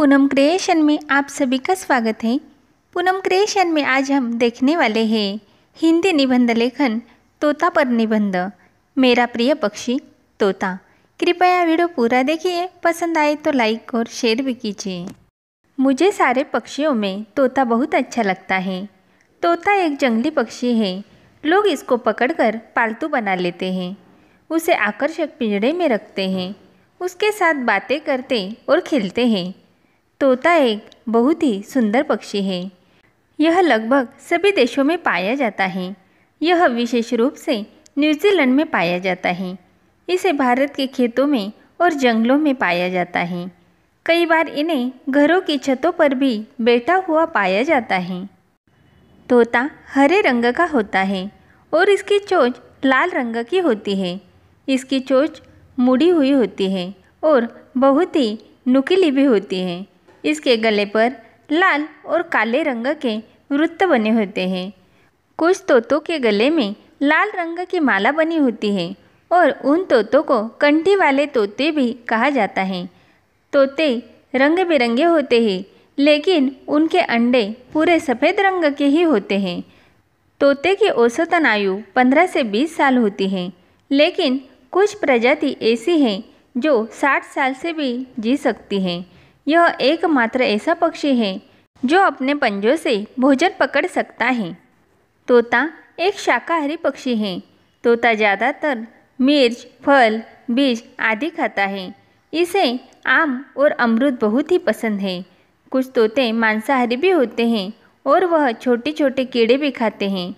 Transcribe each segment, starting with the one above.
Poonam creation में आप सभी का स्वागत है पूनम क्रिएशन में आज हम देखने वाले हैं हिंदी निबंध लेखन तोता पर निबंध मेरा प्रिय पक्षी तोता कृपया वीडियो पूरा देखिए पसंद आए तो लाइक और शेयर भी कीजिए मुझे सारे पक्षियों में तोता बहुत अच्छा लगता है तोता एक जंगली पक्षी है लोग इसको पकड़कर पालतू बना लेते हैं उसे आकर्षक पिंजड़े में रखते हैं उसके साथ बातें करते और खेलते हैं तोता एक बहुत ही सुंदर पक्षी है यह लगभग सभी देशों में पाया जाता है यह विशेष रूप से न्यूजीलैंड में पाया जाता है इसे भारत के खेतों में और जंगलों में पाया जाता है कई बार इन्हें घरों की छतों पर भी बैठा हुआ पाया जाता है तोता हरे रंग का होता है और इसकी चोच लाल रंग की होती है इसकी चोच मुड़ी हुई होती है और बहुत ही नुकीली भी होती है इसके गले पर लाल और काले रंग के वृत्त बने होते हैं कुछ तोतों के गले में लाल रंग की माला बनी होती है और उन तोतों को कंठी वाले तोते भी कहा जाता है तोते रंग बिरंगे होते हैं लेकिन उनके अंडे पूरे सफ़ेद रंग के ही होते हैं तोते की औसतन आयु 15 से 20 साल होती है लेकिन कुछ प्रजाति ऐसी हैं जो 60 साल से भी जी सकती हैं यह एकमात्र ऐसा पक्षी है जो अपने पंजों से भोजन पकड़ सकता है तोता एक शाकाहारी पक्षी है तोता ज़्यादातर मिर्च फल बीज आदि खाता है इसे आम और अमरूद बहुत ही पसंद है कुछ तोते मांसाहारी भी होते हैं और वह छोटे छोटे कीड़े भी खाते हैं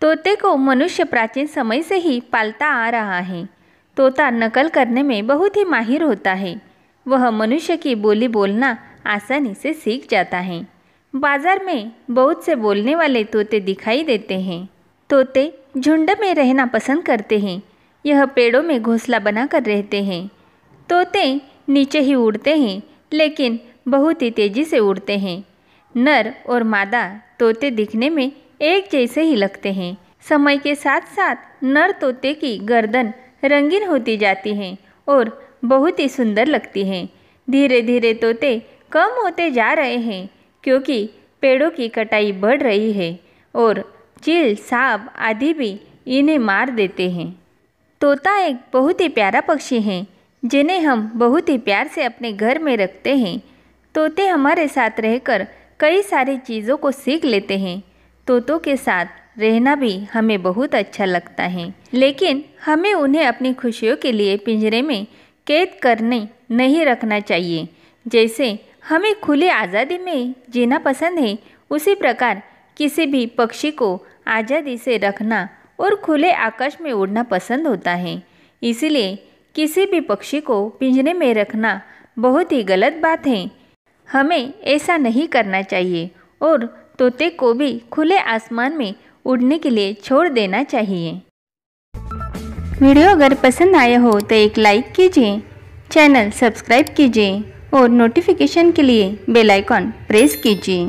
तोते को मनुष्य प्राचीन समय से ही पालता आ रहा है तोता नकल करने में बहुत ही माहिर होता है वह मनुष्य की बोली बोलना आसानी से सीख जाता है बाजार में बहुत से बोलने वाले तोते दिखाई देते हैं तोते झुंड में रहना पसंद करते हैं यह पेड़ों में घोंसला बनाकर रहते हैं तोते नीचे ही उड़ते हैं लेकिन बहुत ही तेज़ी से उड़ते हैं नर और मादा तोते दिखने में एक जैसे ही लगते हैं समय के साथ साथ नर तोते की गर्दन रंगीन होती जाती है और बहुत ही सुंदर लगती हैं धीरे धीरे तोते कम होते जा रहे हैं क्योंकि पेड़ों की कटाई बढ़ रही है और चील सांप आदि भी इन्हें मार देते हैं तोता एक बहुत ही प्यारा पक्षी है जिन्हें हम बहुत ही प्यार से अपने घर में रखते हैं तोते हमारे साथ रहकर कई सारी चीज़ों को सीख लेते हैं तोतों के साथ रहना भी हमें बहुत अच्छा लगता है लेकिन हमें उन्हें अपनी खुशियों के लिए पिंजरे में कैद करने नहीं रखना चाहिए जैसे हमें खुली आज़ादी में जीना पसंद है उसी प्रकार किसी भी पक्षी को आज़ादी से रखना और खुले आकाश में उड़ना पसंद होता है इसलिए किसी भी पक्षी को पिंजरे में रखना बहुत ही गलत बात है हमें ऐसा नहीं करना चाहिए और तोते को भी खुले आसमान में उड़ने के लिए छोड़ देना चाहिए वीडियो अगर पसंद आया हो तो एक लाइक कीजिए चैनल सब्सक्राइब कीजिए और नोटिफिकेशन के लिए बेल आइकॉन प्रेस कीजिए